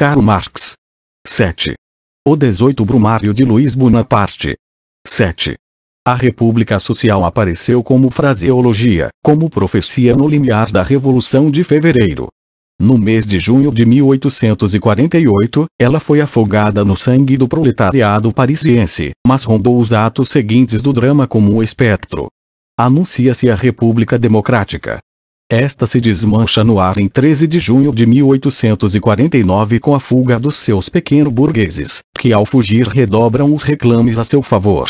Karl Marx. 7. O 18 Brumário de Luiz Bonaparte. 7. A República Social apareceu como fraseologia, como profecia no limiar da Revolução de Fevereiro. No mês de junho de 1848, ela foi afogada no sangue do proletariado parisiense, mas rondou os atos seguintes do drama como um espectro. Anuncia-se a República Democrática, esta se desmancha no ar em 13 de junho de 1849 com a fuga dos seus pequenos burgueses, que ao fugir redobram os reclames a seu favor.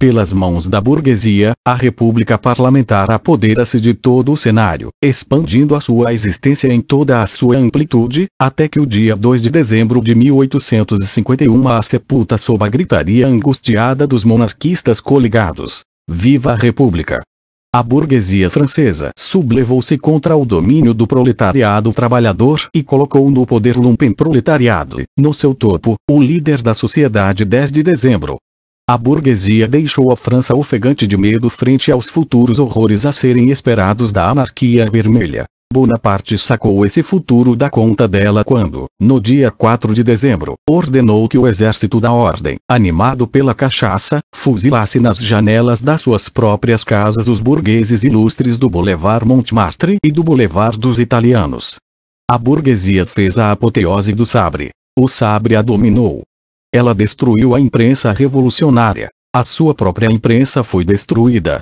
Pelas mãos da burguesia, a República Parlamentar apodera-se de todo o cenário, expandindo a sua existência em toda a sua amplitude, até que o dia 2 de dezembro de 1851 a sepulta sob a gritaria angustiada dos monarquistas coligados. Viva a República! A burguesia francesa sublevou-se contra o domínio do proletariado trabalhador e colocou no poder proletariado, no seu topo, o líder da sociedade 10 de dezembro. A burguesia deixou a França ofegante de medo frente aos futuros horrores a serem esperados da anarquia vermelha. Bonaparte sacou esse futuro da conta dela quando, no dia 4 de dezembro, ordenou que o exército da ordem, animado pela cachaça, fuzilasse nas janelas das suas próprias casas os burgueses ilustres do Boulevard Montmartre e do Boulevard dos Italianos. A burguesia fez a apoteose do sabre. O sabre a dominou. Ela destruiu a imprensa revolucionária. A sua própria imprensa foi destruída,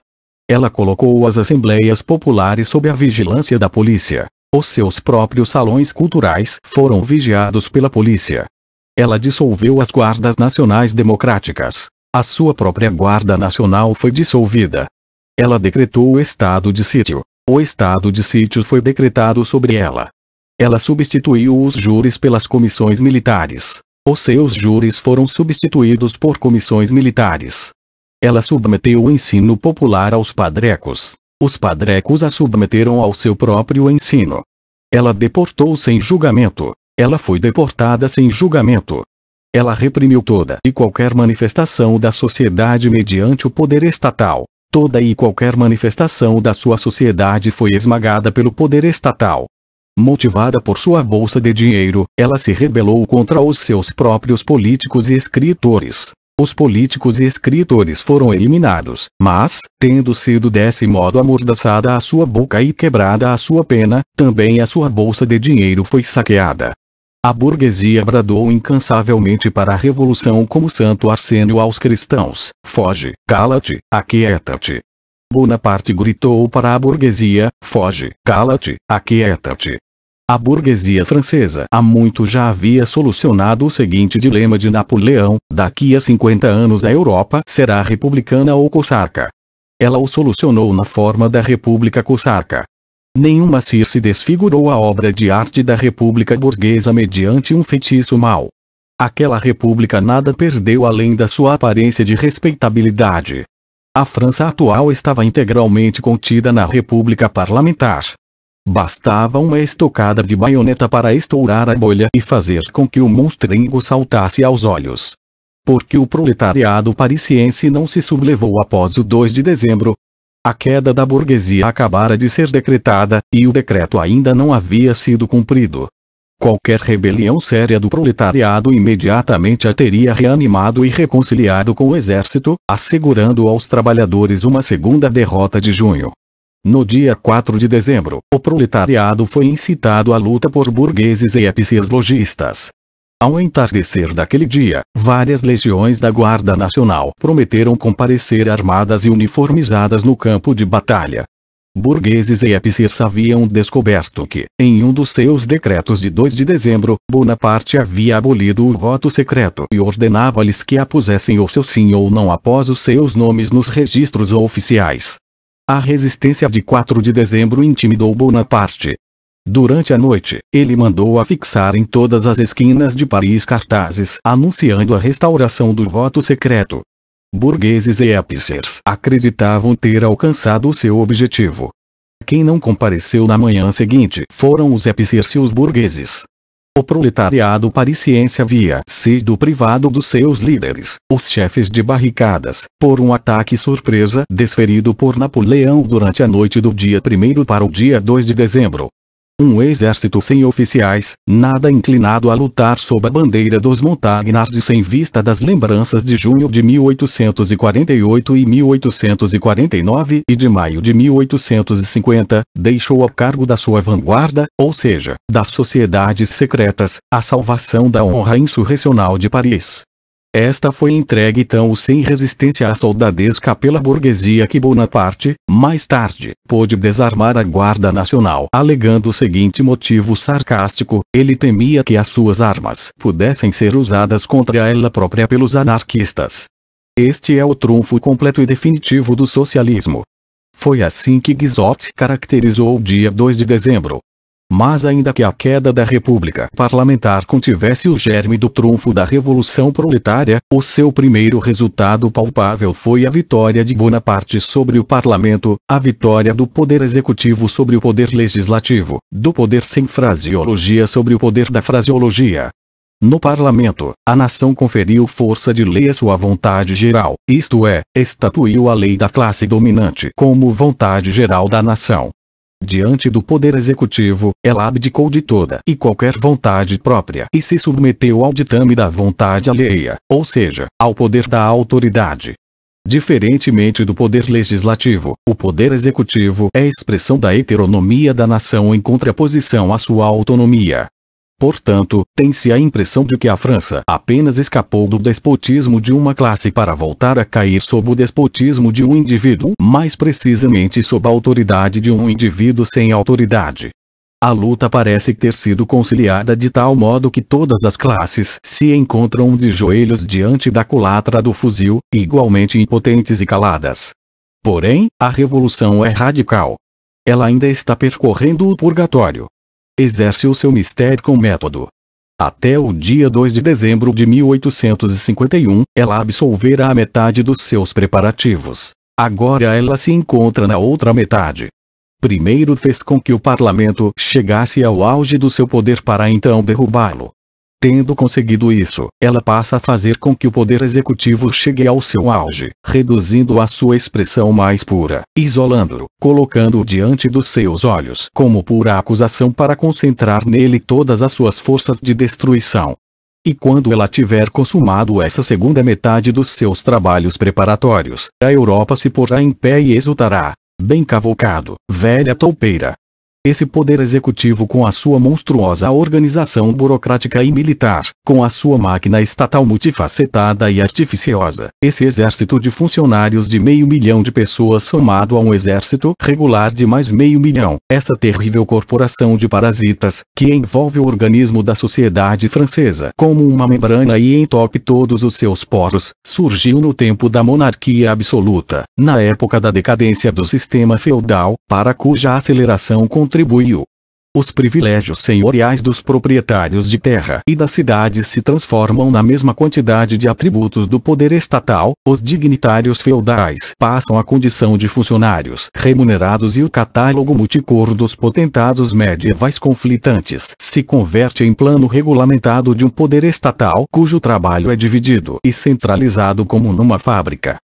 ela colocou as assembleias populares sob a vigilância da polícia. Os seus próprios salões culturais foram vigiados pela polícia. Ela dissolveu as guardas nacionais democráticas. A sua própria guarda nacional foi dissolvida. Ela decretou o estado de sítio. O estado de sítio foi decretado sobre ela. Ela substituiu os júris pelas comissões militares. Os seus júris foram substituídos por comissões militares. Ela submeteu o ensino popular aos padrecos. Os padrecos a submeteram ao seu próprio ensino. Ela deportou sem julgamento. Ela foi deportada sem julgamento. Ela reprimiu toda e qualquer manifestação da sociedade mediante o poder estatal. Toda e qualquer manifestação da sua sociedade foi esmagada pelo poder estatal. Motivada por sua bolsa de dinheiro, ela se rebelou contra os seus próprios políticos e escritores. Os políticos e escritores foram eliminados, mas, tendo sido desse modo amordaçada a sua boca e quebrada a sua pena, também a sua bolsa de dinheiro foi saqueada. A burguesia bradou incansavelmente para a revolução como Santo Arsênio aos cristãos: Foge, cala-te, aquieta-te. Bonaparte gritou para a burguesia: Foge, cala-te, aquieta-te. A burguesia francesa há muito já havia solucionado o seguinte dilema de Napoleão, daqui a 50 anos a Europa será republicana ou cossaca. Ela o solucionou na forma da República Cossaca. Nenhuma Circe desfigurou a obra de arte da República Burguesa mediante um feitiço mau. Aquela república nada perdeu além da sua aparência de respeitabilidade. A França atual estava integralmente contida na República Parlamentar, Bastava uma estocada de baioneta para estourar a bolha e fazer com que o monstrengo saltasse aos olhos. Porque o proletariado parisiense não se sublevou após o 2 de dezembro, a queda da burguesia acabara de ser decretada, e o decreto ainda não havia sido cumprido. Qualquer rebelião séria do proletariado imediatamente a teria reanimado e reconciliado com o exército, assegurando aos trabalhadores uma segunda derrota de junho. No dia 4 de dezembro, o proletariado foi incitado à luta por burgueses e epicias lojistas. Ao entardecer daquele dia, várias legiões da Guarda Nacional prometeram comparecer armadas e uniformizadas no campo de batalha. Burgueses e epicias haviam descoberto que, em um dos seus decretos de 2 de dezembro, Bonaparte havia abolido o voto secreto e ordenava-lhes que apusessem ou seu sim ou não após os seus nomes nos registros oficiais. A resistência de 4 de dezembro intimidou Bonaparte. Durante a noite, ele mandou afixar em todas as esquinas de Paris cartazes anunciando a restauração do voto secreto. Burgueses e épicers acreditavam ter alcançado o seu objetivo. Quem não compareceu na manhã seguinte foram os épicers e os burgueses, o proletariado parisiense havia sido privado dos seus líderes, os chefes de barricadas, por um ataque surpresa desferido por Napoleão durante a noite do dia 1 para o dia 2 de dezembro, um exército sem oficiais, nada inclinado a lutar sob a bandeira dos Montagnards em vista das lembranças de junho de 1848 e 1849 e de maio de 1850, deixou a cargo da sua vanguarda, ou seja, das sociedades secretas, a salvação da honra insurrecional de Paris. Esta foi entregue então sem resistência à soldadesca pela burguesia que Bonaparte, mais tarde, pôde desarmar a Guarda Nacional alegando o seguinte motivo sarcástico, ele temia que as suas armas pudessem ser usadas contra ela própria pelos anarquistas. Este é o trunfo completo e definitivo do socialismo. Foi assim que Guizot caracterizou o dia 2 de dezembro, mas ainda que a queda da República Parlamentar contivesse o germe do trunfo da Revolução Proletária, o seu primeiro resultado palpável foi a vitória de Bonaparte sobre o parlamento, a vitória do poder executivo sobre o poder legislativo, do poder sem fraseologia sobre o poder da fraseologia. No parlamento, a nação conferiu força de lei à sua vontade geral, isto é, estatuiu a lei da classe dominante como vontade geral da nação. Diante do poder executivo, ela abdicou de toda e qualquer vontade própria e se submeteu ao ditame da vontade alheia, ou seja, ao poder da autoridade. Diferentemente do poder legislativo, o poder executivo é expressão da heteronomia da nação em contraposição à sua autonomia. Portanto, tem-se a impressão de que a França apenas escapou do despotismo de uma classe para voltar a cair sob o despotismo de um indivíduo, mais precisamente sob a autoridade de um indivíduo sem autoridade. A luta parece ter sido conciliada de tal modo que todas as classes se encontram de joelhos diante da culatra do fuzil, igualmente impotentes e caladas. Porém, a revolução é radical. Ela ainda está percorrendo o purgatório exerce o seu mistério com método. Até o dia 2 de dezembro de 1851, ela absolvera a metade dos seus preparativos. Agora ela se encontra na outra metade. Primeiro fez com que o parlamento chegasse ao auge do seu poder para então derrubá-lo. Tendo conseguido isso, ela passa a fazer com que o poder executivo chegue ao seu auge, reduzindo a sua expressão mais pura, isolando-o, colocando-o diante dos seus olhos como pura acusação para concentrar nele todas as suas forças de destruição. E quando ela tiver consumado essa segunda metade dos seus trabalhos preparatórios, a Europa se porá em pé e exultará. Bem cavocado, velha toupeira, esse poder executivo com a sua monstruosa organização burocrática e militar, com a sua máquina estatal multifacetada e artificiosa, esse exército de funcionários de meio milhão de pessoas somado a um exército regular de mais meio milhão, essa terrível corporação de parasitas, que envolve o organismo da sociedade francesa como uma membrana e entope todos os seus poros, surgiu no tempo da monarquia absoluta, na época da decadência do sistema feudal, para cuja aceleração contribuiu os privilégios senhoriais dos proprietários de terra e das cidades se transformam na mesma quantidade de atributos do poder estatal, os dignitários feudais passam à condição de funcionários remunerados e o catálogo multicor dos potentados medievais conflitantes se converte em plano regulamentado de um poder estatal cujo trabalho é dividido e centralizado como numa fábrica.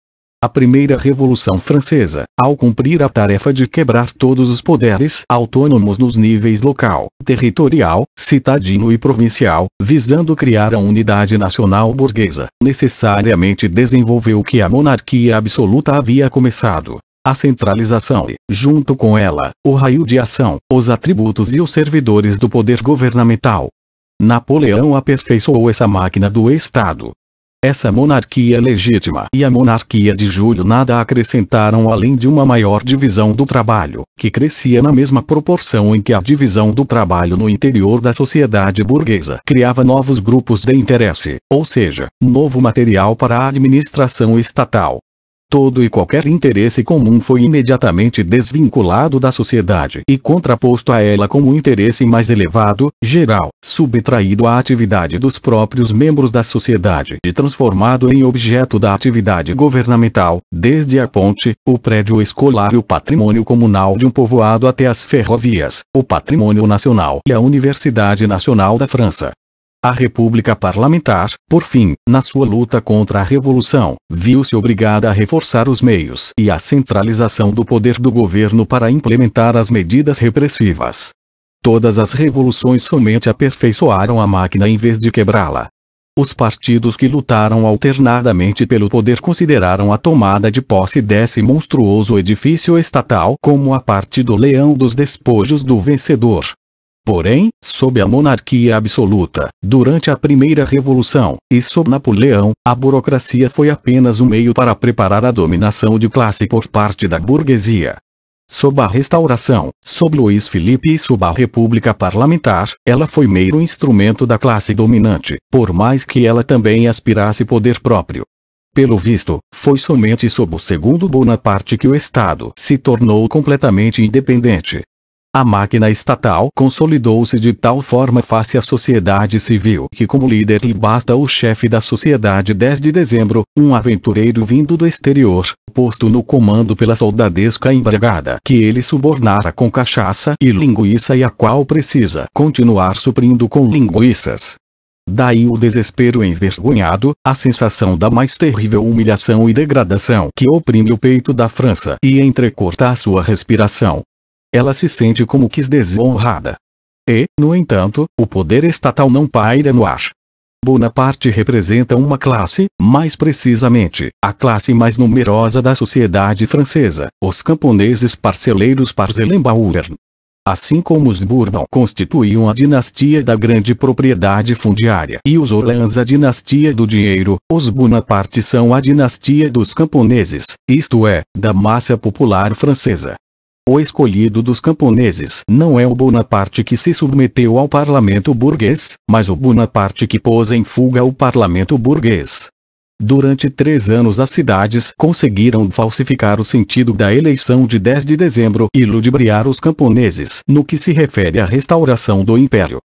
A primeira Revolução Francesa, ao cumprir a tarefa de quebrar todos os poderes autônomos nos níveis local, territorial, citadino e provincial, visando criar a unidade nacional burguesa, necessariamente desenvolveu o que a monarquia absoluta havia começado. A centralização e, junto com ela, o raio de ação, os atributos e os servidores do poder governamental. Napoleão aperfeiçoou essa máquina do Estado, essa monarquia legítima e a monarquia de julho nada acrescentaram além de uma maior divisão do trabalho, que crescia na mesma proporção em que a divisão do trabalho no interior da sociedade burguesa criava novos grupos de interesse, ou seja, novo material para a administração estatal, todo e qualquer interesse comum foi imediatamente desvinculado da sociedade e contraposto a ela como um interesse mais elevado, geral, subtraído à atividade dos próprios membros da sociedade e transformado em objeto da atividade governamental, desde a ponte, o prédio escolar e o patrimônio comunal de um povoado até as ferrovias, o patrimônio nacional e a Universidade Nacional da França. A República Parlamentar, por fim, na sua luta contra a Revolução, viu-se obrigada a reforçar os meios e a centralização do poder do governo para implementar as medidas repressivas. Todas as revoluções somente aperfeiçoaram a máquina em vez de quebrá-la. Os partidos que lutaram alternadamente pelo poder consideraram a tomada de posse desse monstruoso edifício estatal como a parte do leão dos despojos do vencedor Porém, sob a monarquia absoluta, durante a Primeira Revolução, e sob Napoleão, a burocracia foi apenas um meio para preparar a dominação de classe por parte da burguesia. Sob a Restauração, sob Luiz Felipe e sob a República Parlamentar, ela foi meio instrumento da classe dominante, por mais que ela também aspirasse poder próprio. Pelo visto, foi somente sob o segundo Bonaparte que o Estado se tornou completamente independente, a máquina estatal consolidou-se de tal forma face à sociedade civil que como líder lhe basta o chefe da sociedade 10 de dezembro, um aventureiro vindo do exterior, posto no comando pela soldadesca embriagada que ele subornara com cachaça e linguiça e a qual precisa continuar suprindo com linguiças. Daí o desespero envergonhado, a sensação da mais terrível humilhação e degradação que oprime o peito da França e entrecorta a sua respiração, ela se sente como que desonrada. E, no entanto, o poder estatal não paira no ar. Bonaparte representa uma classe, mais precisamente, a classe mais numerosa da sociedade francesa, os camponeses parceleiros Parzelembauern. Assim como os Bourbon constituíam a dinastia da grande propriedade fundiária e os Orleans a dinastia do dinheiro, os Bonaparte são a dinastia dos camponeses, isto é, da massa popular francesa. O escolhido dos camponeses não é o Bonaparte que se submeteu ao parlamento burguês, mas o Bonaparte que pôs em fuga o parlamento burguês. Durante três anos as cidades conseguiram falsificar o sentido da eleição de 10 de dezembro e ludibriar os camponeses no que se refere à restauração do império.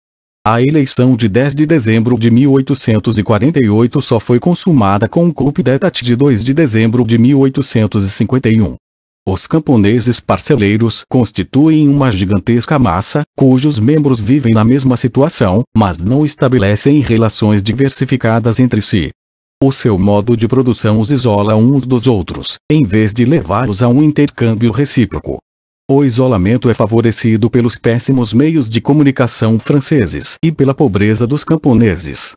A eleição de 10 de dezembro de 1848 só foi consumada com o coup d'état de 2 de dezembro de 1851. Os camponeses parceleiros constituem uma gigantesca massa, cujos membros vivem na mesma situação, mas não estabelecem relações diversificadas entre si. O seu modo de produção os isola uns dos outros, em vez de levá-los a um intercâmbio recíproco. O isolamento é favorecido pelos péssimos meios de comunicação franceses e pela pobreza dos camponeses,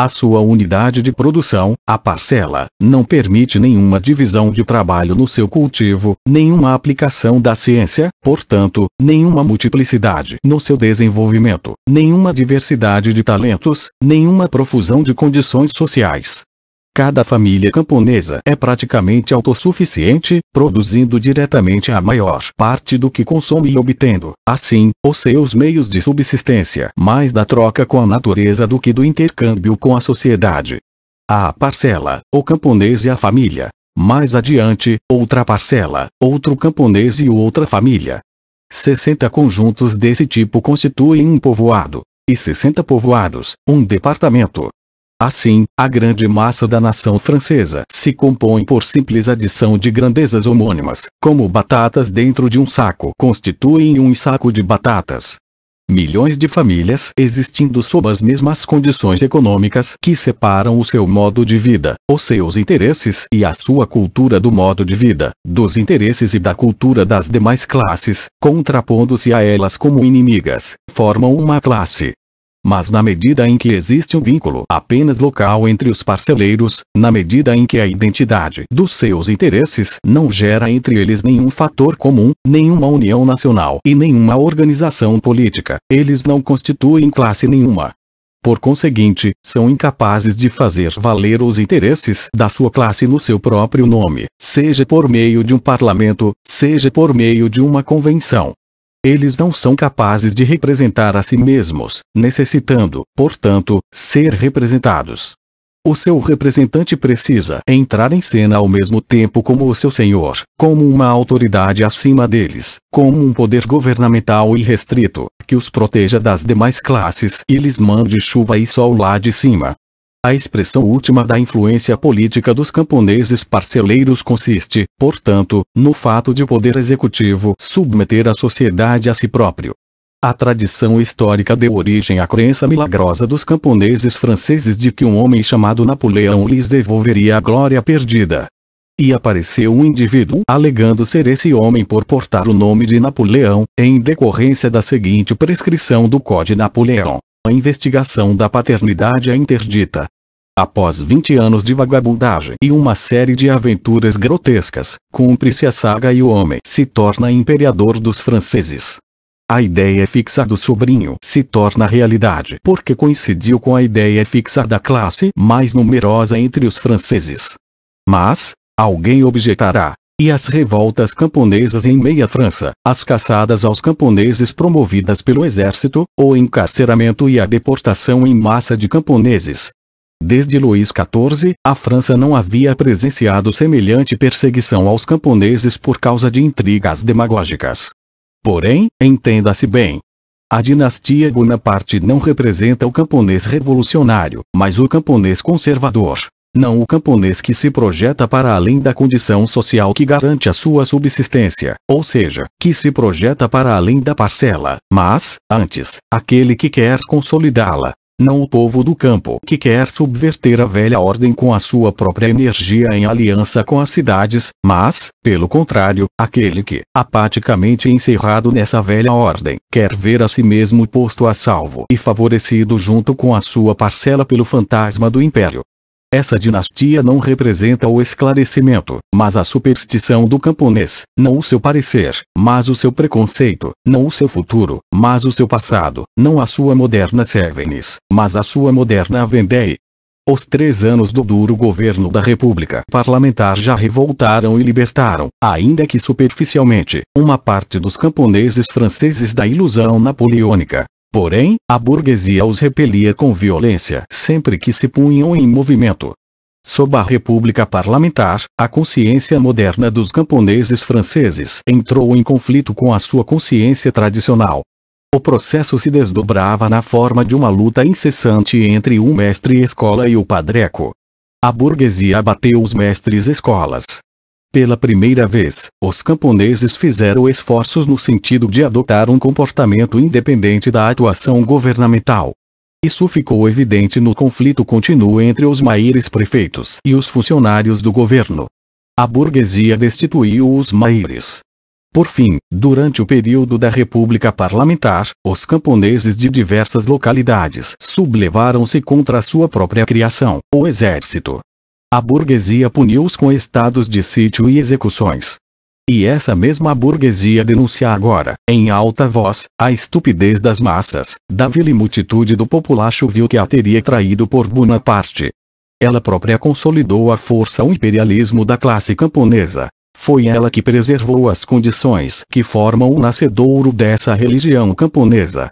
a sua unidade de produção, a parcela, não permite nenhuma divisão de trabalho no seu cultivo, nenhuma aplicação da ciência, portanto, nenhuma multiplicidade no seu desenvolvimento, nenhuma diversidade de talentos, nenhuma profusão de condições sociais, Cada família camponesa é praticamente autossuficiente, produzindo diretamente a maior parte do que consome e obtendo, assim, os seus meios de subsistência, mais da troca com a natureza do que do intercâmbio com a sociedade. A parcela, o camponês e a família. Mais adiante, outra parcela, outro camponês e outra família. 60 conjuntos desse tipo constituem um povoado, e 60 povoados, um departamento. Assim, a grande massa da nação francesa se compõe por simples adição de grandezas homônimas, como batatas dentro de um saco constituem um saco de batatas. Milhões de famílias existindo sob as mesmas condições econômicas que separam o seu modo de vida, os seus interesses e a sua cultura do modo de vida, dos interesses e da cultura das demais classes, contrapondo-se a elas como inimigas, formam uma classe. Mas na medida em que existe um vínculo apenas local entre os parceleiros, na medida em que a identidade dos seus interesses não gera entre eles nenhum fator comum, nenhuma união nacional e nenhuma organização política, eles não constituem classe nenhuma. Por conseguinte, são incapazes de fazer valer os interesses da sua classe no seu próprio nome, seja por meio de um parlamento, seja por meio de uma convenção, eles não são capazes de representar a si mesmos, necessitando, portanto, ser representados. O seu representante precisa entrar em cena ao mesmo tempo como o seu senhor, como uma autoridade acima deles, como um poder governamental irrestrito, que os proteja das demais classes e lhes mande chuva e sol lá de cima, a expressão última da influência política dos camponeses parceleiros consiste, portanto, no fato de o poder executivo submeter a sociedade a si próprio. A tradição histórica deu origem à crença milagrosa dos camponeses franceses de que um homem chamado Napoleão lhes devolveria a glória perdida. E apareceu um indivíduo alegando ser esse homem por portar o nome de Napoleão, em decorrência da seguinte prescrição do Código Napoleão. A investigação da paternidade é interdita. Após 20 anos de vagabundagem e uma série de aventuras grotescas, cumpre-se a saga e o homem se torna imperador dos franceses. A ideia fixa do sobrinho se torna realidade porque coincidiu com a ideia fixa da classe mais numerosa entre os franceses. Mas, alguém objetará, e as revoltas camponesas em meia França, as caçadas aos camponeses promovidas pelo exército, o encarceramento e a deportação em massa de camponeses. Desde Luís XIV, a França não havia presenciado semelhante perseguição aos camponeses por causa de intrigas demagógicas. Porém, entenda-se bem, a dinastia Bonaparte não representa o camponês revolucionário, mas o camponês conservador, não o camponês que se projeta para além da condição social que garante a sua subsistência, ou seja, que se projeta para além da parcela, mas, antes, aquele que quer consolidá-la. Não o povo do campo que quer subverter a velha ordem com a sua própria energia em aliança com as cidades, mas, pelo contrário, aquele que, apaticamente encerrado nessa velha ordem, quer ver a si mesmo posto a salvo e favorecido junto com a sua parcela pelo fantasma do império. Essa dinastia não representa o esclarecimento, mas a superstição do camponês, não o seu parecer, mas o seu preconceito, não o seu futuro, mas o seu passado, não a sua moderna Sevenis, mas a sua moderna Vendée. Os três anos do duro governo da República Parlamentar já revoltaram e libertaram, ainda que superficialmente, uma parte dos camponeses franceses da ilusão napoleônica, Porém, a burguesia os repelia com violência sempre que se punham em movimento. Sob a República Parlamentar, a consciência moderna dos camponeses franceses entrou em conflito com a sua consciência tradicional. O processo se desdobrava na forma de uma luta incessante entre o mestre-escola e o padreco. A burguesia abateu os mestres-escolas, pela primeira vez, os camponeses fizeram esforços no sentido de adotar um comportamento independente da atuação governamental. Isso ficou evidente no conflito contínuo entre os maíres prefeitos e os funcionários do governo. A burguesia destituiu os maíres. Por fim, durante o período da República Parlamentar, os camponeses de diversas localidades sublevaram-se contra a sua própria criação, o exército, a burguesia puniu-os com estados de sítio e execuções. E essa mesma burguesia denuncia agora, em alta voz, a estupidez das massas, da vil multitude do populacho viu que a teria traído por Bonaparte. Ela própria consolidou a força o imperialismo da classe camponesa. Foi ela que preservou as condições que formam o nascedouro dessa religião camponesa,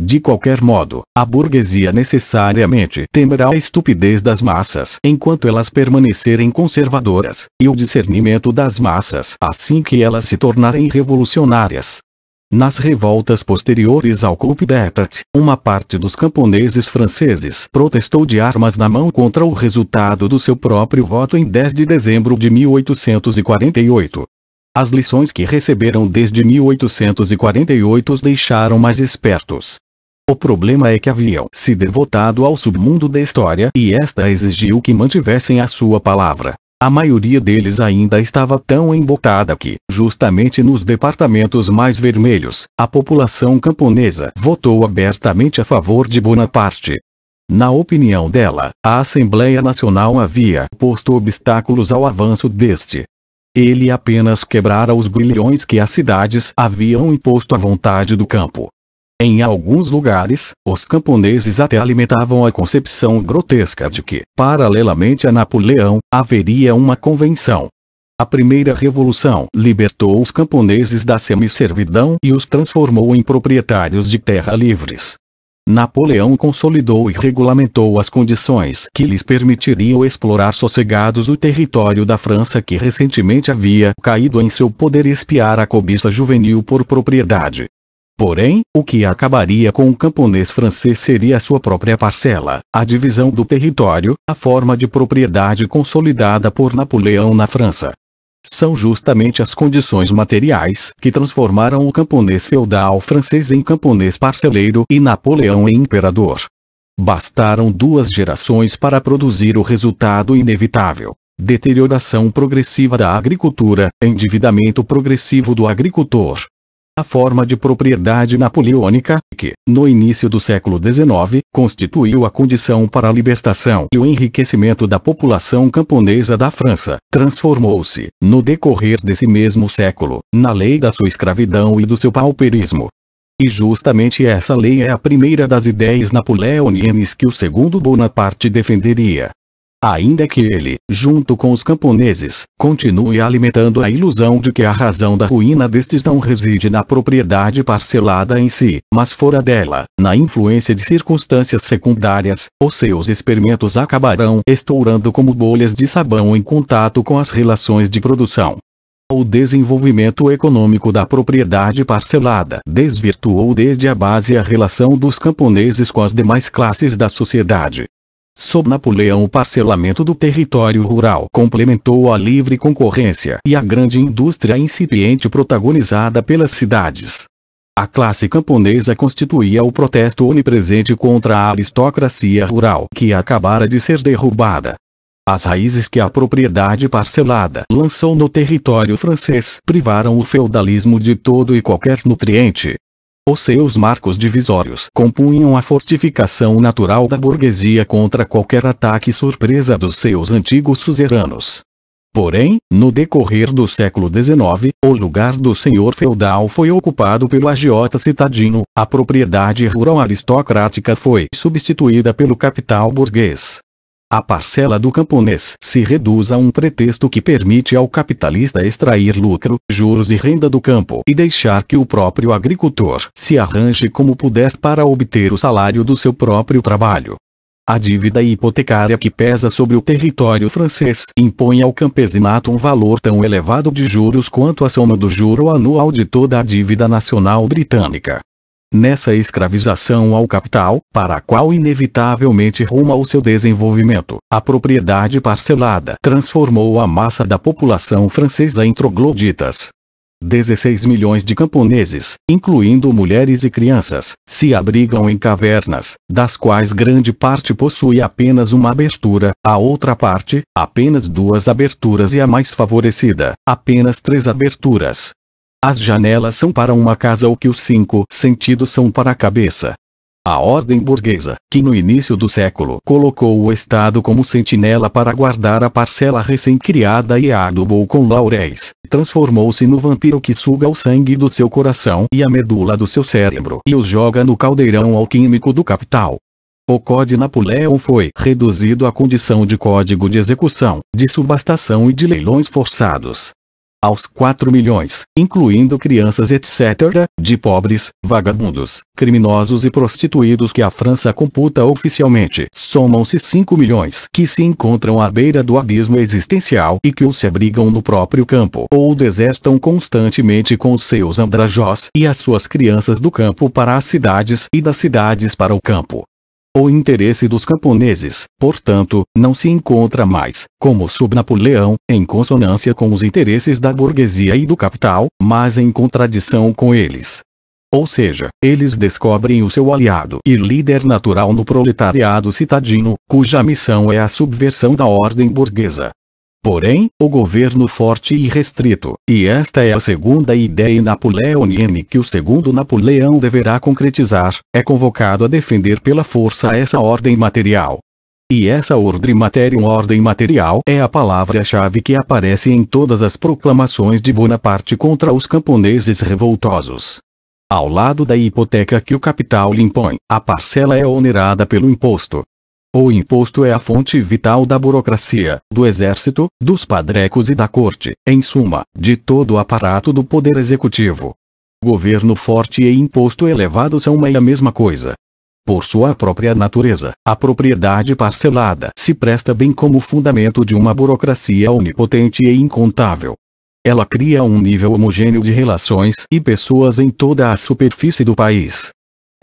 de qualquer modo, a burguesia necessariamente temerá a estupidez das massas enquanto elas permanecerem conservadoras, e o discernimento das massas assim que elas se tornarem revolucionárias. Nas revoltas posteriores ao coup d'État, uma parte dos camponeses franceses protestou de armas na mão contra o resultado do seu próprio voto em 10 de dezembro de 1848. As lições que receberam desde 1848 os deixaram mais espertos, o problema é que haviam se devotado ao submundo da história e esta exigiu que mantivessem a sua palavra. A maioria deles ainda estava tão embotada que, justamente nos departamentos mais vermelhos, a população camponesa votou abertamente a favor de Bonaparte. Na opinião dela, a Assembleia Nacional havia posto obstáculos ao avanço deste. Ele apenas quebrara os grilhões que as cidades haviam imposto à vontade do campo, em alguns lugares, os camponeses até alimentavam a concepção grotesca de que, paralelamente a Napoleão, haveria uma convenção. A primeira revolução libertou os camponeses da semi-servidão e os transformou em proprietários de terra livres. Napoleão consolidou e regulamentou as condições que lhes permitiriam explorar sossegados o território da França que recentemente havia caído em seu poder e espiar a cobiça juvenil por propriedade. Porém, o que acabaria com o camponês francês seria a sua própria parcela, a divisão do território, a forma de propriedade consolidada por Napoleão na França. São justamente as condições materiais que transformaram o camponês feudal francês em camponês parceleiro e Napoleão em imperador. Bastaram duas gerações para produzir o resultado inevitável deterioração progressiva da agricultura, endividamento progressivo do agricultor, a forma de propriedade napoleônica, que, no início do século XIX, constituiu a condição para a libertação e o enriquecimento da população camponesa da França, transformou-se, no decorrer desse mesmo século, na lei da sua escravidão e do seu pauperismo. E justamente essa lei é a primeira das ideias napoleonianas que o segundo Bonaparte defenderia ainda que ele, junto com os camponeses, continue alimentando a ilusão de que a razão da ruína destes não reside na propriedade parcelada em si, mas fora dela, na influência de circunstâncias secundárias, os seus experimentos acabarão estourando como bolhas de sabão em contato com as relações de produção. O desenvolvimento econômico da propriedade parcelada desvirtuou desde a base a relação dos camponeses com as demais classes da sociedade, Sob Napoleão o parcelamento do território rural complementou a livre concorrência e a grande indústria incipiente protagonizada pelas cidades. A classe camponesa constituía o protesto onipresente contra a aristocracia rural que acabara de ser derrubada. As raízes que a propriedade parcelada lançou no território francês privaram o feudalismo de todo e qualquer nutriente, os seus marcos divisórios compunham a fortificação natural da burguesia contra qualquer ataque surpresa dos seus antigos suzeranos. Porém, no decorrer do século XIX, o lugar do senhor feudal foi ocupado pelo agiota citadino, a propriedade rural aristocrática foi substituída pelo capital burguês a parcela do camponês se reduz a um pretexto que permite ao capitalista extrair lucro, juros e renda do campo e deixar que o próprio agricultor se arranje como puder para obter o salário do seu próprio trabalho. A dívida hipotecária que pesa sobre o território francês impõe ao campesinato um valor tão elevado de juros quanto a soma do juro anual de toda a dívida nacional britânica nessa escravização ao capital, para a qual inevitavelmente ruma o seu desenvolvimento. A propriedade parcelada transformou a massa da população francesa em trogloditas. 16 milhões de camponeses, incluindo mulheres e crianças, se abrigam em cavernas, das quais grande parte possui apenas uma abertura, a outra parte, apenas duas aberturas e a mais favorecida, apenas três aberturas. As janelas são para uma casa o que os cinco sentidos são para a cabeça. A ordem burguesa, que no início do século colocou o Estado como sentinela para guardar a parcela recém-criada e a adubou com lauréis, transformou-se no vampiro que suga o sangue do seu coração e a medula do seu cérebro e os joga no caldeirão alquímico do capital. O código Napoleão foi reduzido à condição de código de execução, de subastação e de leilões forçados, aos 4 milhões, incluindo crianças etc., de pobres, vagabundos, criminosos e prostituídos que a França computa oficialmente. Somam-se 5 milhões que se encontram à beira do abismo existencial e que ou se abrigam no próprio campo ou desertam constantemente com seus andrajós e as suas crianças do campo para as cidades e das cidades para o campo o interesse dos camponeses, portanto, não se encontra mais, como sub-Napoleão, em consonância com os interesses da burguesia e do capital, mas em contradição com eles. Ou seja, eles descobrem o seu aliado e líder natural no proletariado citadino, cuja missão é a subversão da ordem burguesa. Porém, o governo forte e restrito, e esta é a segunda ideia napoleoniana que o segundo Napoleão deverá concretizar, é convocado a defender pela força essa ordem material. E essa ordem materium ordem material é a palavra-chave que aparece em todas as proclamações de Bonaparte contra os camponeses revoltosos. Ao lado da hipoteca que o capital lhe impõe, a parcela é onerada pelo imposto, o imposto é a fonte vital da burocracia, do exército, dos padrecos e da corte, em suma, de todo o aparato do poder executivo. Governo forte e imposto elevado são uma e a mesma coisa. Por sua própria natureza, a propriedade parcelada se presta bem como fundamento de uma burocracia onipotente e incontável. Ela cria um nível homogêneo de relações e pessoas em toda a superfície do país,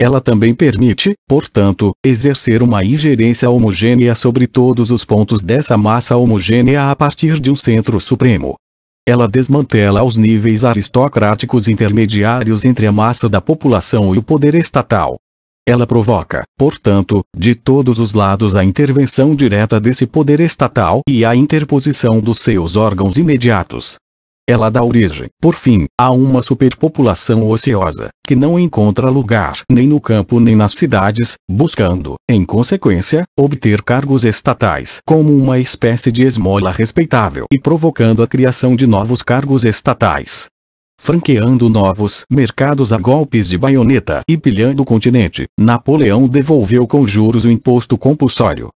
ela também permite, portanto, exercer uma ingerência homogênea sobre todos os pontos dessa massa homogênea a partir de um centro supremo. Ela desmantela os níveis aristocráticos intermediários entre a massa da população e o poder estatal. Ela provoca, portanto, de todos os lados a intervenção direta desse poder estatal e a interposição dos seus órgãos imediatos. Ela dá origem, por fim, a uma superpopulação ociosa, que não encontra lugar nem no campo nem nas cidades, buscando, em consequência, obter cargos estatais como uma espécie de esmola respeitável e provocando a criação de novos cargos estatais franqueando novos mercados a golpes de baioneta e pilhando o continente, Napoleão devolveu com juros o imposto compulsório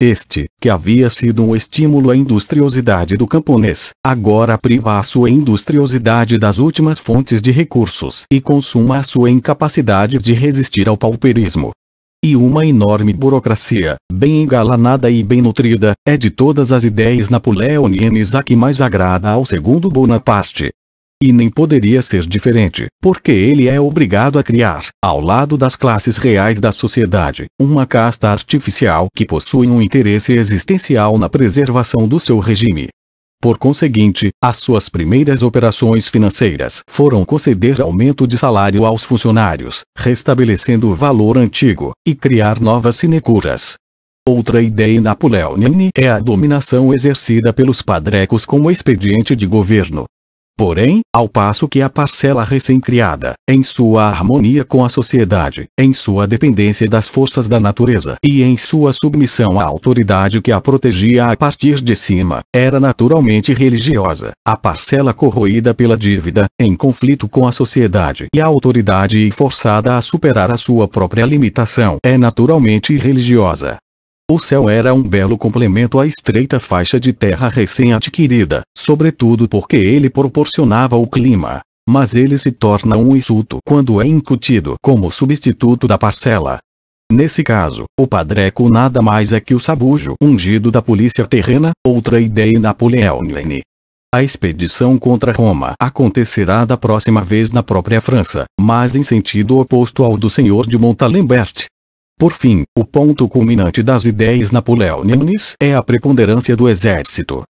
este, que havia sido um estímulo à industriosidade do camponês, agora priva a sua industriosidade das últimas fontes de recursos e consuma a sua incapacidade de resistir ao pauperismo. E uma enorme burocracia, bem engalanada e bem nutrida, é de todas as ideias napoleonianas a que mais agrada ao segundo Bonaparte. E nem poderia ser diferente, porque ele é obrigado a criar, ao lado das classes reais da sociedade, uma casta artificial que possui um interesse existencial na preservação do seu regime. Por conseguinte, as suas primeiras operações financeiras foram conceder aumento de salário aos funcionários, restabelecendo o valor antigo, e criar novas sinecuras. Outra ideia napoleoniana é a dominação exercida pelos padrecos como expediente de governo, Porém, ao passo que a parcela recém-criada, em sua harmonia com a sociedade, em sua dependência das forças da natureza e em sua submissão à autoridade que a protegia a partir de cima, era naturalmente religiosa, a parcela corroída pela dívida, em conflito com a sociedade e a autoridade e forçada a superar a sua própria limitação, é naturalmente religiosa. O céu era um belo complemento à estreita faixa de terra recém-adquirida, sobretudo porque ele proporcionava o clima. Mas ele se torna um insulto quando é incutido como substituto da parcela. Nesse caso, o padreco nada mais é que o sabujo ungido da polícia terrena, outra ideia napoleoniana. A expedição contra Roma acontecerá da próxima vez na própria França, mas em sentido oposto ao do senhor de Montalembert, por fim, o ponto culminante das ideias napoleonianas é a preponderância do exército.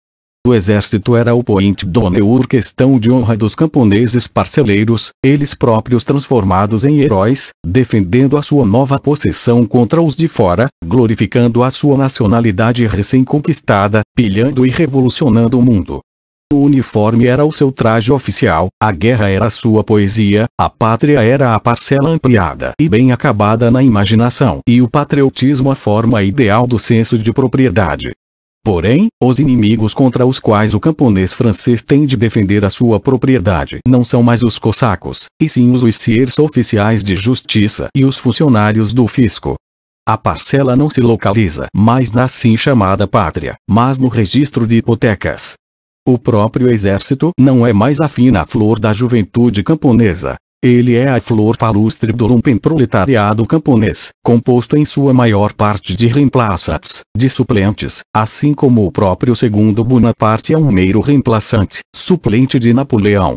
O exército era o point d'honneur questão de honra dos camponeses parceleiros, eles próprios transformados em heróis, defendendo a sua nova possessão contra os de fora, glorificando a sua nacionalidade recém-conquistada, pilhando e revolucionando o mundo. O uniforme era o seu traje oficial, a guerra era sua poesia, a pátria era a parcela ampliada e bem acabada na imaginação e o patriotismo a forma ideal do senso de propriedade. Porém, os inimigos contra os quais o camponês francês tem de defender a sua propriedade não são mais os cosacos, e sim os uiciers oficiais de justiça e os funcionários do fisco. A parcela não se localiza mais na assim chamada pátria, mas no registro de hipotecas, o próprio exército não é mais a fina flor da juventude camponesa. Ele é a flor palustre do lumpen proletariado camponês, composto em sua maior parte de reemplaçats, de suplentes, assim como o próprio segundo Bonaparte é um meio reemplaçante, suplente de Napoleão.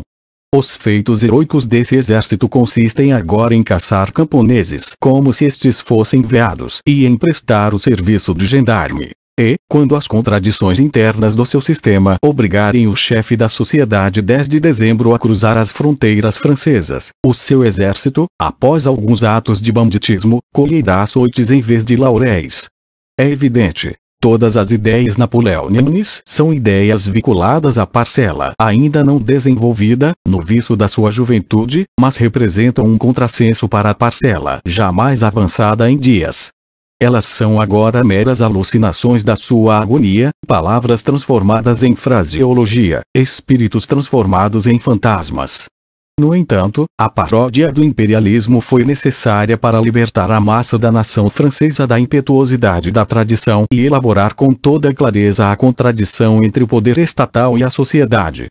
Os feitos heroicos desse exército consistem agora em caçar camponeses como se estes fossem veados e em prestar o serviço de gendarme e, quando as contradições internas do seu sistema obrigarem o chefe da sociedade 10 de dezembro a cruzar as fronteiras francesas, o seu exército, após alguns atos de banditismo, colherá açoites em vez de lauréis. É evidente, Todas as ideias napoleonianas são ideias vinculadas à parcela ainda não desenvolvida, no vício da sua juventude, mas representam um contrassenso para a parcela jamais avançada em dias. Elas são agora meras alucinações da sua agonia, palavras transformadas em fraseologia, espíritos transformados em fantasmas. No entanto, a paródia do imperialismo foi necessária para libertar a massa da nação francesa da impetuosidade da tradição e elaborar com toda clareza a contradição entre o poder estatal e a sociedade.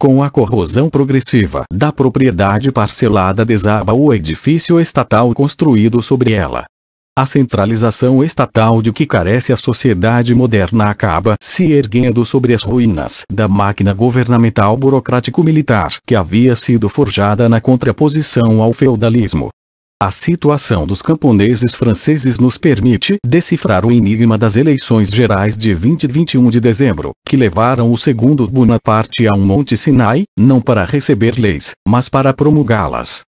Com a corrosão progressiva da propriedade parcelada desaba o edifício estatal construído sobre ela, a centralização estatal de que carece a sociedade moderna acaba se erguendo sobre as ruínas da máquina governamental burocrático-militar que havia sido forjada na contraposição ao feudalismo. A situação dos camponeses franceses nos permite decifrar o enigma das eleições gerais de 20 e 21 de dezembro, que levaram o segundo Bonaparte a um Monte Sinai, não para receber leis, mas para promulgá-las.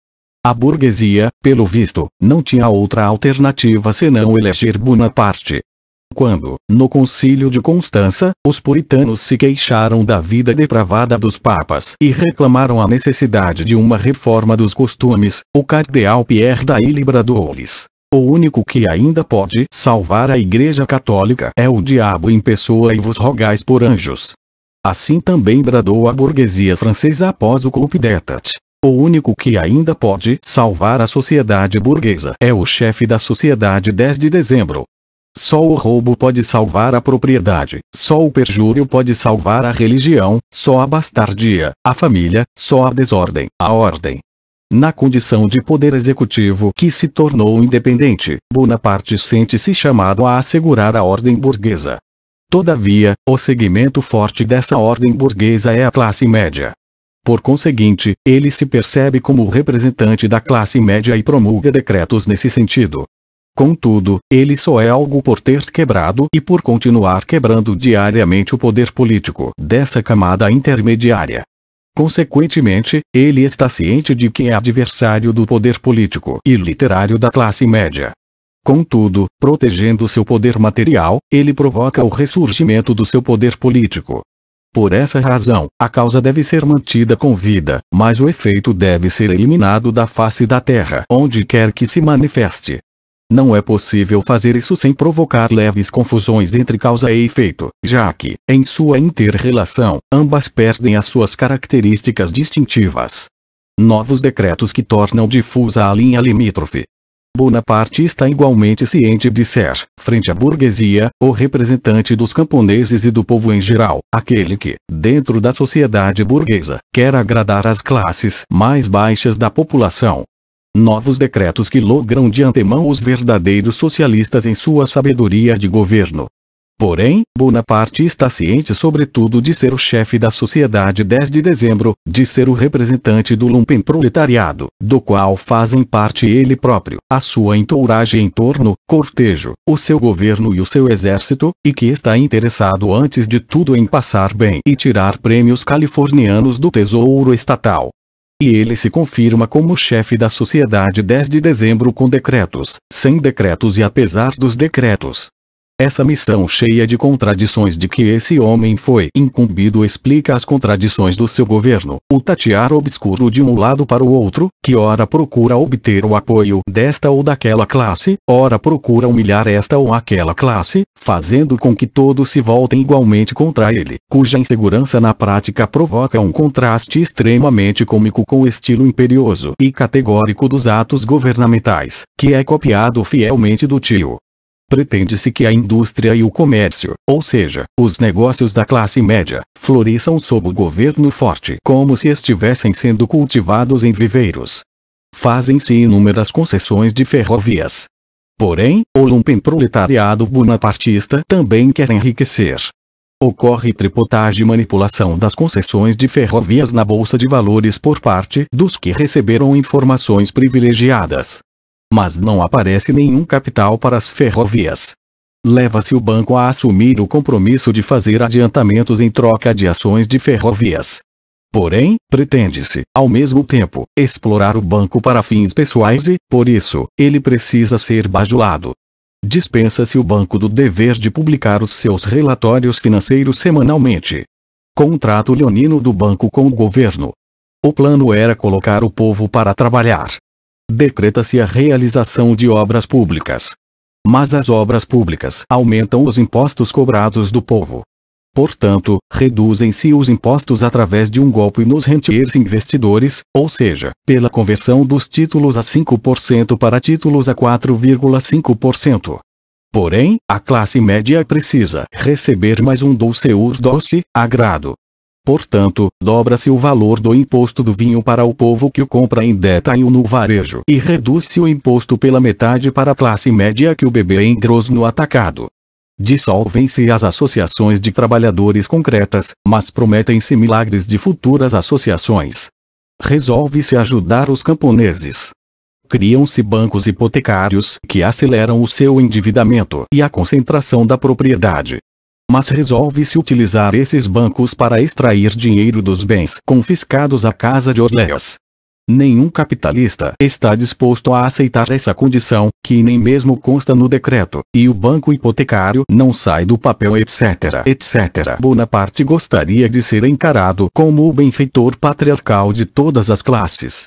A burguesia, pelo visto, não tinha outra alternativa senão eleger Bonaparte. Quando, no concílio de Constança, os puritanos se queixaram da vida depravada dos papas e reclamaram a necessidade de uma reforma dos costumes, o cardeal Pierre Dailly bradou-lhes. O único que ainda pode salvar a igreja católica é o diabo em pessoa e vos rogais por anjos. Assim também bradou a burguesia francesa após o Coup d'État, o único que ainda pode salvar a sociedade burguesa é o chefe da sociedade 10 de dezembro. Só o roubo pode salvar a propriedade, só o perjúrio pode salvar a religião, só a bastardia, a família, só a desordem, a ordem. Na condição de poder executivo que se tornou independente, Bonaparte sente-se chamado a assegurar a ordem burguesa. Todavia, o segmento forte dessa ordem burguesa é a classe média. Por conseguinte, ele se percebe como representante da classe média e promulga decretos nesse sentido. Contudo, ele só é algo por ter quebrado e por continuar quebrando diariamente o poder político dessa camada intermediária. Consequentemente, ele está ciente de que é adversário do poder político e literário da classe média. Contudo, protegendo seu poder material, ele provoca o ressurgimento do seu poder político, por essa razão, a causa deve ser mantida com vida, mas o efeito deve ser eliminado da face da Terra, onde quer que se manifeste. Não é possível fazer isso sem provocar leves confusões entre causa e efeito, já que, em sua interrelação, ambas perdem as suas características distintivas. Novos decretos que tornam difusa a linha limítrofe, Bonaparte está igualmente ciente de ser, frente à burguesia, o representante dos camponeses e do povo em geral, aquele que, dentro da sociedade burguesa, quer agradar às classes mais baixas da população. Novos decretos que logram de antemão os verdadeiros socialistas em sua sabedoria de governo, Porém, Bonaparte está ciente sobretudo de ser o chefe da sociedade 10 de dezembro, de ser o representante do Lumpen proletariado, do qual fazem parte ele próprio, a sua entourage em torno, cortejo, o seu governo e o seu exército, e que está interessado antes de tudo em passar bem e tirar prêmios californianos do tesouro estatal e ele se confirma como chefe da sociedade 10 de dezembro com decretos, sem decretos e apesar dos decretos, essa missão cheia de contradições de que esse homem foi incumbido explica as contradições do seu governo, o tatear obscuro de um lado para o outro, que ora procura obter o apoio desta ou daquela classe, ora procura humilhar esta ou aquela classe, fazendo com que todos se voltem igualmente contra ele, cuja insegurança na prática provoca um contraste extremamente cômico com o estilo imperioso e categórico dos atos governamentais, que é copiado fielmente do tio pretende-se que a indústria e o comércio, ou seja, os negócios da classe média, floresçam sob o governo forte como se estivessem sendo cultivados em viveiros. Fazem-se inúmeras concessões de ferrovias. Porém, o lumpenproletariado bonapartista também quer enriquecer. Ocorre tripotagem e manipulação das concessões de ferrovias na Bolsa de Valores por parte dos que receberam informações privilegiadas mas não aparece nenhum capital para as ferrovias. Leva-se o banco a assumir o compromisso de fazer adiantamentos em troca de ações de ferrovias. Porém, pretende-se, ao mesmo tempo, explorar o banco para fins pessoais e, por isso, ele precisa ser bajulado. Dispensa-se o banco do dever de publicar os seus relatórios financeiros semanalmente. Contrato leonino do banco com o governo. O plano era colocar o povo para trabalhar, decreta-se a realização de obras públicas. Mas as obras públicas aumentam os impostos cobrados do povo. Portanto, reduzem-se os impostos através de um golpe nos rentiers investidores, ou seja, pela conversão dos títulos a 5% para títulos a 4,5%. Porém, a classe média precisa receber mais um do seus doce, agrado, Portanto, dobra-se o valor do imposto do vinho para o povo que o compra em detalhe e no varejo e reduz-se o imposto pela metade para a classe média que o bebê em grosso no atacado. Dissolvem-se as associações de trabalhadores concretas, mas prometem-se milagres de futuras associações. Resolve-se ajudar os camponeses. Criam-se bancos hipotecários que aceleram o seu endividamento e a concentração da propriedade mas resolve-se utilizar esses bancos para extrair dinheiro dos bens confiscados à Casa de Orleans. Nenhum capitalista está disposto a aceitar essa condição, que nem mesmo consta no decreto, e o banco hipotecário não sai do papel, etc. etc. Bonaparte gostaria de ser encarado como o benfeitor patriarcal de todas as classes.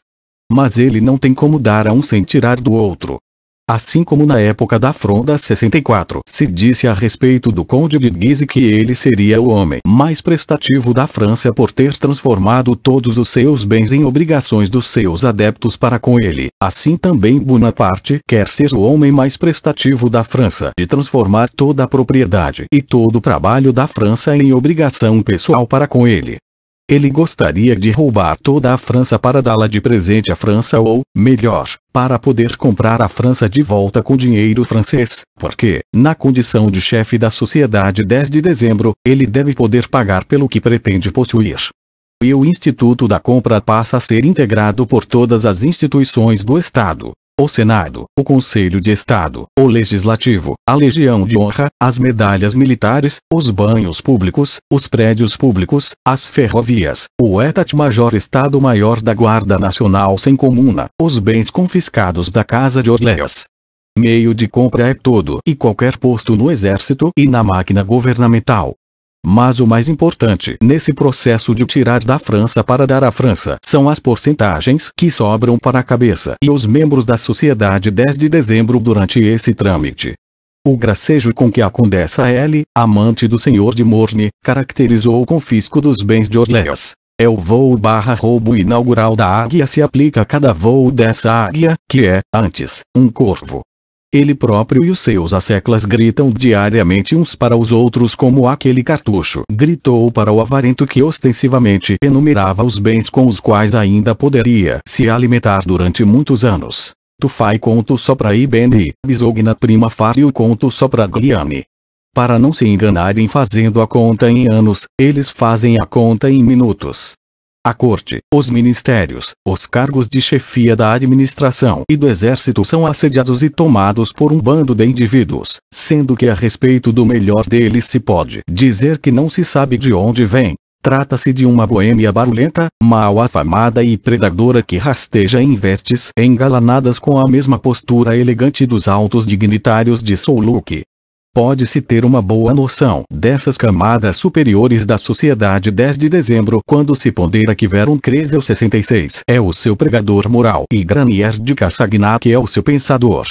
Mas ele não tem como dar a um sem tirar do outro. Assim como na época da Fronda 64, se disse a respeito do Conde de Guise que ele seria o homem mais prestativo da França por ter transformado todos os seus bens em obrigações dos seus adeptos para com ele. Assim também Bonaparte quer ser o homem mais prestativo da França e transformar toda a propriedade e todo o trabalho da França em obrigação pessoal para com ele. Ele gostaria de roubar toda a França para dá-la de presente à França ou, melhor, para poder comprar a França de volta com dinheiro francês, porque, na condição de chefe da sociedade 10 de dezembro, ele deve poder pagar pelo que pretende possuir. E o Instituto da Compra passa a ser integrado por todas as instituições do Estado, o Senado, o Conselho de Estado, o Legislativo, a Legião de Honra, as medalhas militares, os banhos públicos, os prédios públicos, as ferrovias, o Etat-Major Estado-Maior da Guarda Nacional sem comuna, os bens confiscados da Casa de Orleans. Meio de compra é todo e qualquer posto no Exército e na máquina governamental, mas o mais importante nesse processo de tirar da França para dar à França são as porcentagens que sobram para a cabeça e os membros da sociedade 10 de dezembro durante esse trâmite. O gracejo com que a Condessa L, amante do senhor de Morne, caracterizou o confisco dos bens de Orleans. É o voo barra roubo inaugural da águia se aplica a cada voo dessa águia, que é, antes, um corvo, ele próprio e os seus asseclas gritam diariamente uns para os outros como aquele cartucho gritou para o avarento que ostensivamente enumerava os bens com os quais ainda poderia se alimentar durante muitos anos. Tu fai conto só para Ibendi, bisogna prima fare o conto só para Gliane. Para não se enganarem fazendo a conta em anos, eles fazem a conta em minutos. A corte, os ministérios, os cargos de chefia da administração e do exército são assediados e tomados por um bando de indivíduos, sendo que a respeito do melhor deles se pode dizer que não se sabe de onde vem. Trata-se de uma boêmia barulhenta, mal afamada e predadora que rasteja em vestes engalanadas com a mesma postura elegante dos altos dignitários de Souluque, Pode-se ter uma boa noção dessas camadas superiores da sociedade 10 de dezembro quando se pondera que Verum Crevel 66 é o seu pregador moral e Granier de Cassagnac é o seu pensador.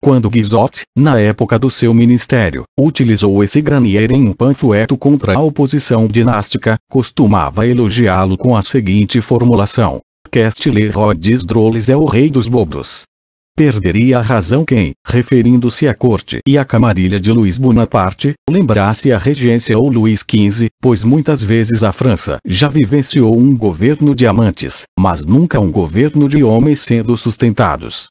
Quando Guizot, na época do seu ministério, utilizou esse Granier em um panfleto contra a oposição dinástica, costumava elogiá-lo com a seguinte formulação. Cast Leroy Drolles é o rei dos bobos perderia a razão quem, referindo-se à corte e à camarilha de Luís Bonaparte, lembrasse a regência ou Luís XV, pois muitas vezes a França já vivenciou um governo de amantes, mas nunca um governo de homens sendo sustentados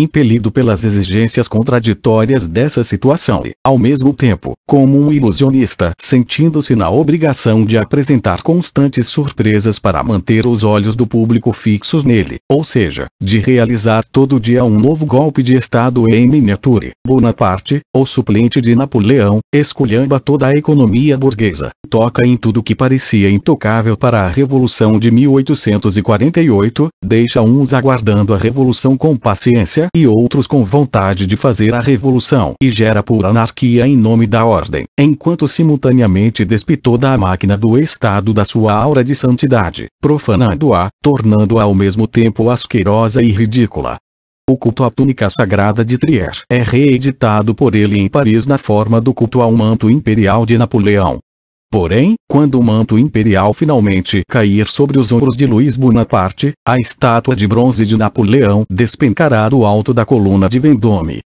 impelido pelas exigências contraditórias dessa situação e, ao mesmo tempo, como um ilusionista sentindo-se na obrigação de apresentar constantes surpresas para manter os olhos do público fixos nele, ou seja, de realizar todo dia um novo golpe de Estado em miniature. Bonaparte, o suplente de Napoleão, esculhamba toda a economia burguesa, toca em tudo que parecia intocável para a Revolução de 1848, deixa uns aguardando a Revolução com paciência, e outros com vontade de fazer a revolução e gera pura anarquia em nome da ordem, enquanto simultaneamente despitou da máquina do estado da sua aura de santidade, profanando-a, tornando-a ao mesmo tempo asquerosa e ridícula. O culto à túnica sagrada de Trier é reeditado por ele em Paris na forma do culto ao manto imperial de Napoleão, Porém, quando o manto imperial finalmente cair sobre os ombros de Luís Bonaparte, a estátua de bronze de Napoleão despencará do alto da coluna de Vendôme.